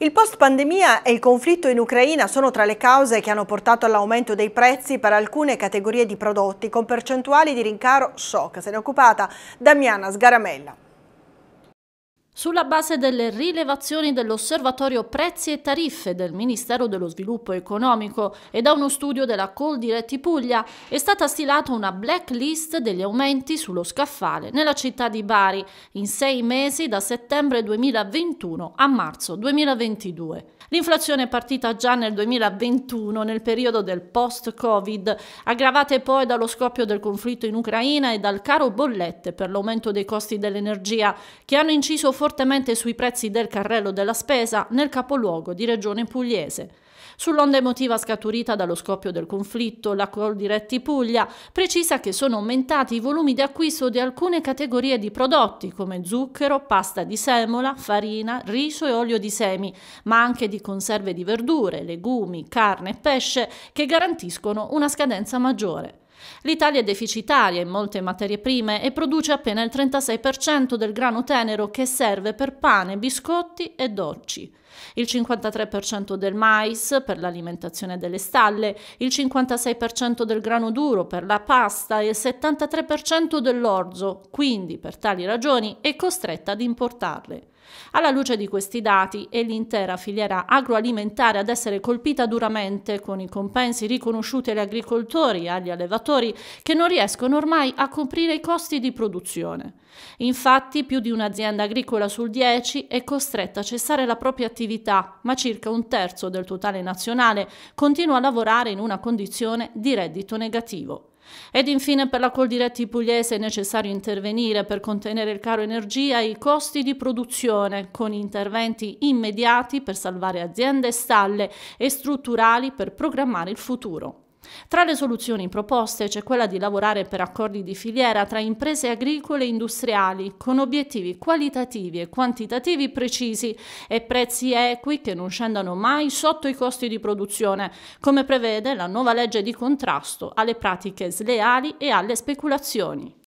Il post-pandemia e il conflitto in Ucraina sono tra le cause che hanno portato all'aumento dei prezzi per alcune categorie di prodotti, con percentuali di rincaro shock. Se ne è occupata Damiana Sgaramella. Sulla base delle rilevazioni dell'Osservatorio Prezzi e Tariffe del Ministero dello Sviluppo Economico e da uno studio della Coldiretti Puglia, è stata stilata una blacklist degli aumenti sullo scaffale nella città di Bari in sei mesi da settembre 2021 a marzo 2022. L'inflazione è partita già nel 2021, nel periodo del post-Covid, aggravate poi dallo scoppio del conflitto in Ucraina e dal caro bollette per l'aumento dei costi dell'energia, che hanno inciso fortemente fortemente sui prezzi del carrello della spesa nel capoluogo di regione pugliese. Sull'onda emotiva scaturita dallo scoppio del conflitto, la Col Diretti Puglia precisa che sono aumentati i volumi di acquisto di alcune categorie di prodotti come zucchero, pasta di semola, farina, riso e olio di semi, ma anche di conserve di verdure, legumi, carne e pesce che garantiscono una scadenza maggiore. L'Italia è deficitaria in molte materie prime e produce appena il 36% del grano tenero che serve per pane, biscotti e dolci, il 53% del mais per l'alimentazione delle stalle, il 56% del grano duro per la pasta e il 73% dell'orzo, quindi per tali ragioni è costretta ad importarle. Alla luce di questi dati è l'intera filiera agroalimentare ad essere colpita duramente con i compensi riconosciuti agli agricoltori e agli allevatori che non riescono ormai a coprire i costi di produzione. Infatti più di un'azienda agricola sul 10 è costretta a cessare la propria attività, ma circa un terzo del totale nazionale continua a lavorare in una condizione di reddito negativo. Ed infine per la Coldiretti Pugliese è necessario intervenire per contenere il caro energia e i costi di produzione, con interventi immediati per salvare aziende e stalle e strutturali per programmare il futuro. Tra le soluzioni proposte c'è quella di lavorare per accordi di filiera tra imprese agricole e industriali con obiettivi qualitativi e quantitativi precisi e prezzi equi che non scendano mai sotto i costi di produzione, come prevede la nuova legge di contrasto alle pratiche sleali e alle speculazioni.